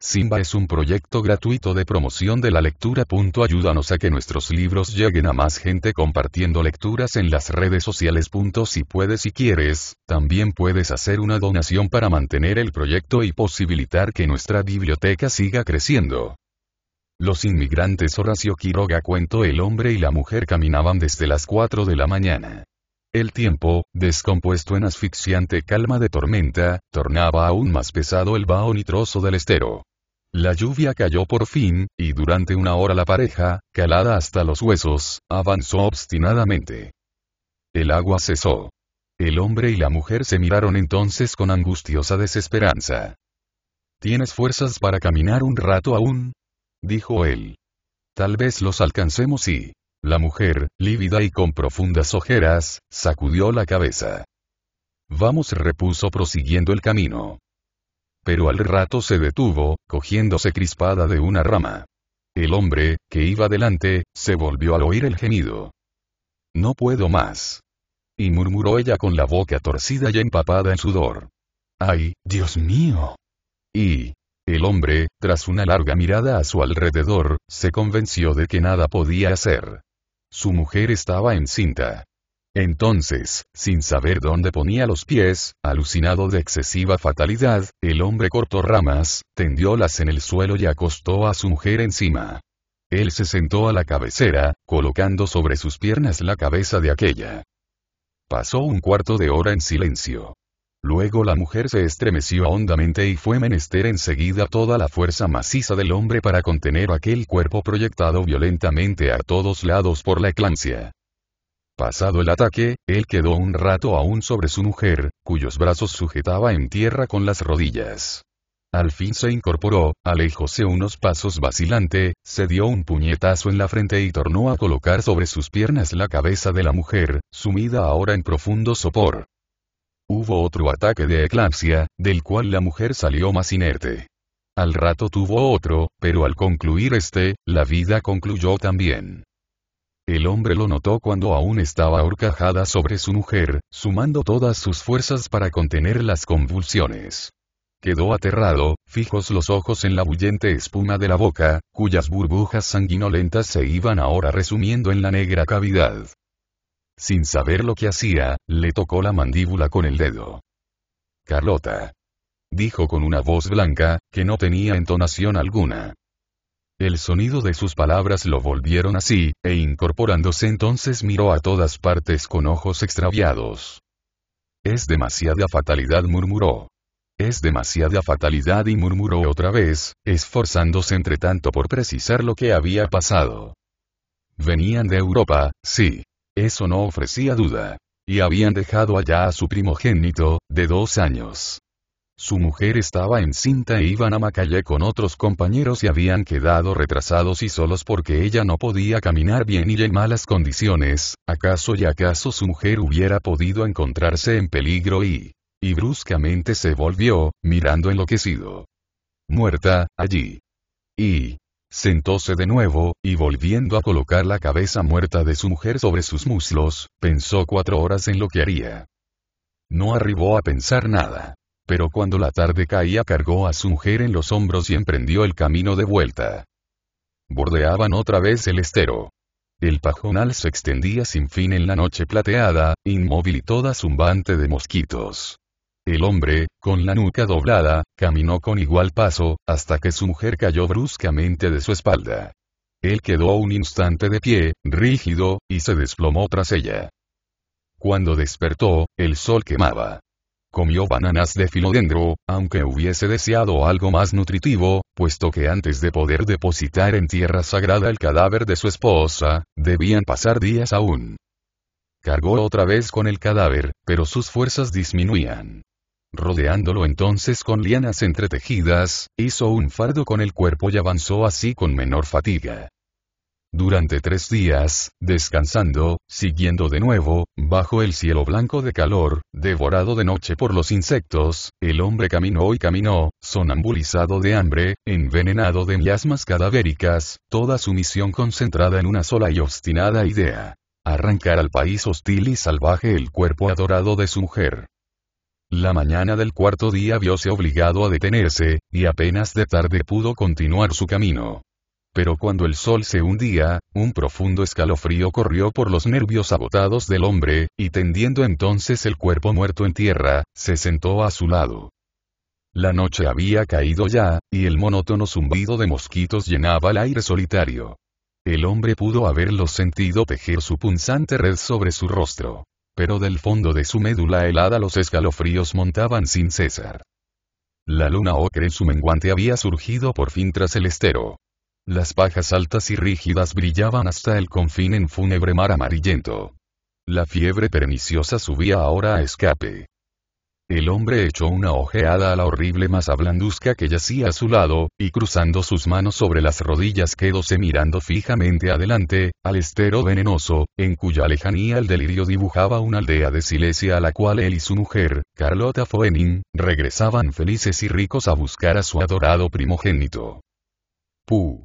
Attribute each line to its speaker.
Speaker 1: Simba es un proyecto gratuito de promoción de la lectura. Ayúdanos a que nuestros libros lleguen a más gente compartiendo lecturas en las redes sociales. Si puedes y quieres, también puedes hacer una donación para mantener el proyecto y posibilitar que nuestra biblioteca siga creciendo. Los inmigrantes Horacio Quiroga cuento El hombre y la mujer caminaban desde las 4 de la mañana. El tiempo, descompuesto en asfixiante calma de tormenta, tornaba aún más pesado el vaho nitroso del estero. La lluvia cayó por fin, y durante una hora la pareja, calada hasta los huesos, avanzó obstinadamente. El agua cesó. El hombre y la mujer se miraron entonces con angustiosa desesperanza. ¿Tienes fuerzas para caminar un rato aún? dijo él. Tal vez los alcancemos y... La mujer, lívida y con profundas ojeras, sacudió la cabeza. Vamos, repuso prosiguiendo el camino pero al rato se detuvo, cogiéndose crispada de una rama. El hombre, que iba delante, se volvió al oír el gemido. No puedo más. Y murmuró ella con la boca torcida y empapada en sudor. ¡Ay, Dios mío! Y, el hombre, tras una larga mirada a su alrededor, se convenció de que nada podía hacer. Su mujer estaba encinta. Entonces, sin saber dónde ponía los pies, alucinado de excesiva fatalidad, el hombre cortó ramas, tendiólas en el suelo y acostó a su mujer encima. Él se sentó a la cabecera, colocando sobre sus piernas la cabeza de aquella. Pasó un cuarto de hora en silencio. Luego la mujer se estremeció hondamente y fue menester enseguida toda la fuerza maciza del hombre para contener aquel cuerpo proyectado violentamente a todos lados por la eclancia. Pasado el ataque, él quedó un rato aún sobre su mujer, cuyos brazos sujetaba en tierra con las rodillas. Al fin se incorporó, alejóse unos pasos vacilante, se dio un puñetazo en la frente y tornó a colocar sobre sus piernas la cabeza de la mujer, sumida ahora en profundo sopor. Hubo otro ataque de eclampsia, del cual la mujer salió más inerte. Al rato tuvo otro, pero al concluir este, la vida concluyó también. El hombre lo notó cuando aún estaba horcajada sobre su mujer, sumando todas sus fuerzas para contener las convulsiones. Quedó aterrado, fijos los ojos en la bullente espuma de la boca, cuyas burbujas sanguinolentas se iban ahora resumiendo en la negra cavidad. Sin saber lo que hacía, le tocó la mandíbula con el dedo. Carlota. Dijo con una voz blanca, que no tenía entonación alguna. El sonido de sus palabras lo volvieron así, e incorporándose entonces miró a todas partes con ojos extraviados. Es demasiada fatalidad murmuró. Es demasiada fatalidad y murmuró otra vez, esforzándose entre tanto por precisar lo que había pasado. Venían de Europa, sí. Eso no ofrecía duda. Y habían dejado allá a su primogénito, de dos años. Su mujer estaba encinta e iban a Macalle con otros compañeros y habían quedado retrasados y solos porque ella no podía caminar bien y en malas condiciones, acaso y acaso su mujer hubiera podido encontrarse en peligro y... y bruscamente se volvió, mirando enloquecido. Muerta, allí. Y... Sentóse de nuevo, y volviendo a colocar la cabeza muerta de su mujer sobre sus muslos, pensó cuatro horas en lo que haría. No arribó a pensar nada pero cuando la tarde caía cargó a su mujer en los hombros y emprendió el camino de vuelta. Bordeaban otra vez el estero. El pajonal se extendía sin fin en la noche plateada, inmóvil y toda zumbante de mosquitos. El hombre, con la nuca doblada, caminó con igual paso, hasta que su mujer cayó bruscamente de su espalda. Él quedó un instante de pie, rígido, y se desplomó tras ella. Cuando despertó, el sol quemaba comió bananas de filodendro, aunque hubiese deseado algo más nutritivo, puesto que antes de poder depositar en tierra sagrada el cadáver de su esposa, debían pasar días aún. Cargó otra vez con el cadáver, pero sus fuerzas disminuían. Rodeándolo entonces con lianas entretejidas, hizo un fardo con el cuerpo y avanzó así con menor fatiga durante tres días, descansando, siguiendo de nuevo, bajo el cielo blanco de calor, devorado de noche por los insectos, el hombre caminó y caminó, sonambulizado de hambre, envenenado de miasmas cadavéricas, toda su misión concentrada en una sola y obstinada idea. Arrancar al país hostil y salvaje el cuerpo adorado de su mujer. La mañana del cuarto día viose obligado a detenerse, y apenas de tarde pudo continuar su camino pero cuando el sol se hundía, un profundo escalofrío corrió por los nervios agotados del hombre, y tendiendo entonces el cuerpo muerto en tierra, se sentó a su lado. La noche había caído ya, y el monótono zumbido de mosquitos llenaba el aire solitario. El hombre pudo haberlo sentido tejer su punzante red sobre su rostro. Pero del fondo de su médula helada los escalofríos montaban sin cesar. La luna ocre en su menguante había surgido por fin tras el estero, las pajas altas y rígidas brillaban hasta el confín en fúnebre mar amarillento. La fiebre perniciosa subía ahora a escape. El hombre echó una ojeada a la horrible masa blanduzca que yacía a su lado, y cruzando sus manos sobre las rodillas quedóse mirando fijamente adelante, al estero venenoso, en cuya lejanía el delirio dibujaba una aldea de Silesia a la cual él y su mujer, Carlota Foenin, regresaban felices y ricos a buscar a su adorado primogénito. Pú.